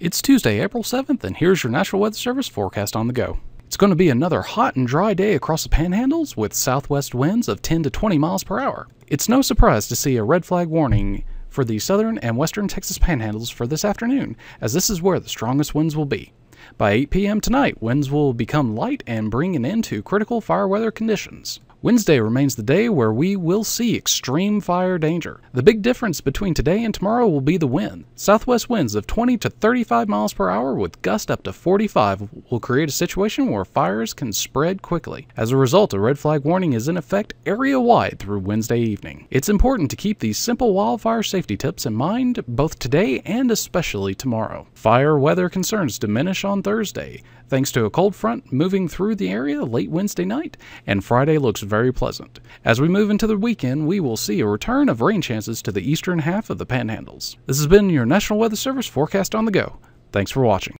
It's Tuesday, April 7th, and here's your National Weather Service forecast on the go. It's going to be another hot and dry day across the panhandles with southwest winds of 10 to 20 miles per hour. It's no surprise to see a red flag warning for the southern and western Texas panhandles for this afternoon, as this is where the strongest winds will be. By 8 p.m. tonight, winds will become light and bring an end to critical fire weather conditions. Wednesday remains the day where we will see extreme fire danger. The big difference between today and tomorrow will be the wind. Southwest winds of 20 to 35 miles per hour with gust up to 45 will create a situation where fires can spread quickly. As a result, a red flag warning is in effect area-wide through Wednesday evening. It's important to keep these simple wildfire safety tips in mind both today and especially tomorrow. Fire weather concerns diminish on Thursday, thanks to a cold front moving through the area late Wednesday night, and Friday looks very pleasant. As we move into the weekend, we will see a return of rain chances to the eastern half of the panhandles. This has been your National Weather Service forecast on the go. Thanks for watching.